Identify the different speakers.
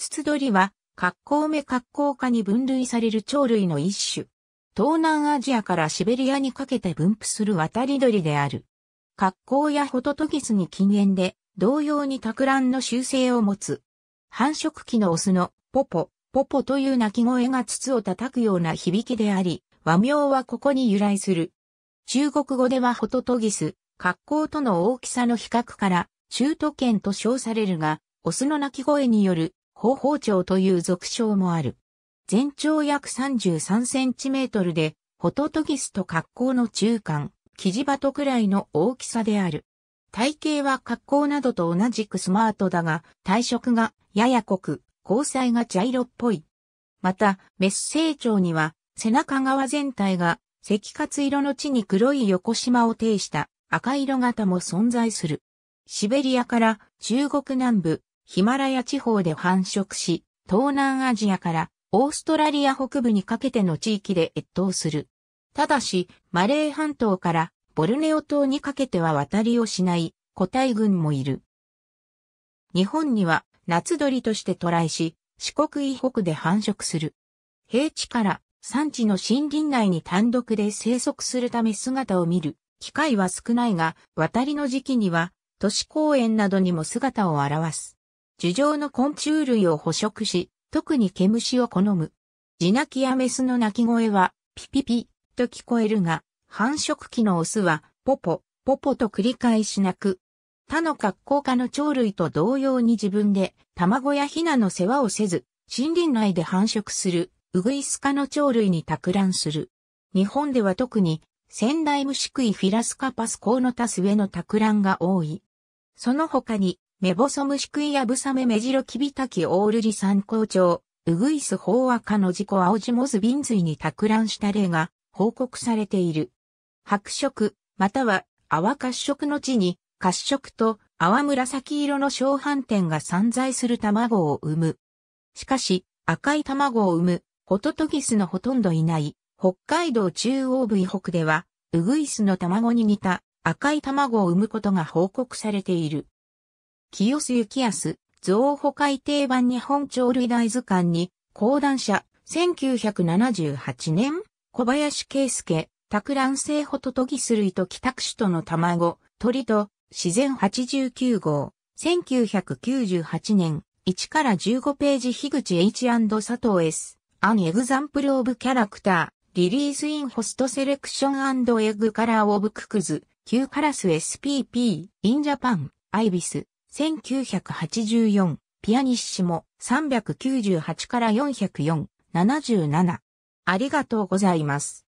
Speaker 1: ツツドリは、格好目格好科に分類される鳥類の一種。東南アジアからシベリアにかけて分布する渡り鳥である。格好やホトトギスに近縁で、同様に拓乱の習性を持つ。繁殖期のオスのポポ、ポポという鳴き声が筒を叩くような響きであり、和名はここに由来する。中国語ではホトトギス、格好との大きさの比較から、中途圏と称されるが、オスの鳴き声による方法長という俗称もある。全長約33センチメートルで、ホトトギスと格好の中間、キジバトくらいの大きさである。体型は格好などと同じくスマートだが、体色がやや濃く、交際が茶色っぽい。また、メス成長には、背中側全体が赤活色の地に黒い横縞を呈した赤色型も存在する。シベリアから中国南部、ヒマラヤ地方で繁殖し、東南アジアからオーストラリア北部にかけての地域で越冬する。ただし、マレー半島からボルネオ島にかけては渡りをしない個体群もいる。日本には夏鳥として渡来し、四国以北で繁殖する。平地から山地の森林内に単独で生息するため姿を見る機会は少ないが、渡りの時期には都市公園などにも姿を現す。樹状の昆虫類を捕食し、特に毛虫を好む。ジナキやメスの鳴き声は、ピピピと聞こえるが、繁殖期のオスは、ポポ、ポポと繰り返し鳴く。他の格好家の鳥類と同様に自分で卵やヒナの世話をせず、森林内で繁殖する、ウグイス科の鳥類に托卵する。日本では特に、仙台虫食いフィラスカパスコーノタスェの托卵が多い。その他に、メボソムシクイヤブサメメジロキビタキオールリ参考帳、ウグイスウ和化の事故青ジモズビンズイに託乱した例が報告されている。白色、または泡褐色の地に、褐色と泡紫色の小斑点が散在する卵を産む。しかし、赤い卵を産む、ホトトギスのほとんどいない、北海道中央部以北では、ウグイスの卵に似た赤い卵を産むことが報告されている。清須幸康、造保改定版日本鳥類大図鑑に、講談社、1978年、小林圭介、拓乱性ホトトギス類と帰宅種との卵、鳥と、自然89号、1998年、1から15ページ樋口 H& 佐藤 S、An Example of Character、リリースインホストセレクションエッグカラーオブククズ、Q カラス SPP、インジャパン、アイビス、1984、ピアニッシモ、398から404、77。ありがとうございます。